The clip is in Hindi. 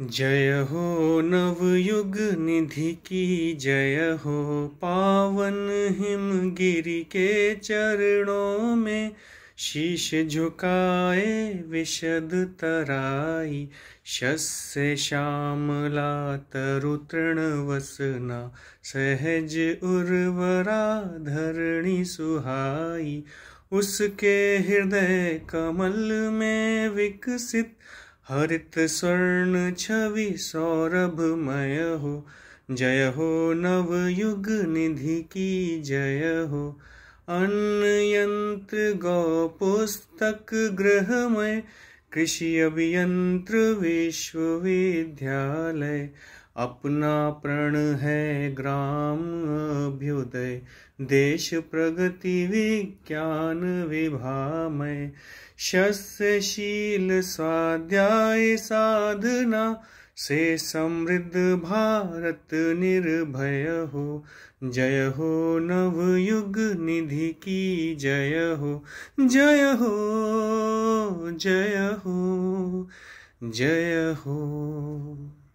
जय हो नवयुग निधि की जय हो पावन गिरि के चरणों में शीश झुकाए विशद तराई शस्य श्यामला तरुतृण वसना सहज उर्वरा धरणी सुहाई उसके हृदय कमल में विकसित हरित स्वर्ण छवि सौरभमय हो जय हो युग निधि की जय हो अन्न यंत्र गौ पुस्तक गृहमय कृषि अभियंत्र विश्वविद्यालय अपना प्रण है ग्राम अभ्युदय देश प्रगति विज्ञान विभामय शस्यशील स्वाध्याय साधना से समृद्ध भारत निर्भय हो जय हो नवयुग निधि की जय हो जय हो जय हो जय हो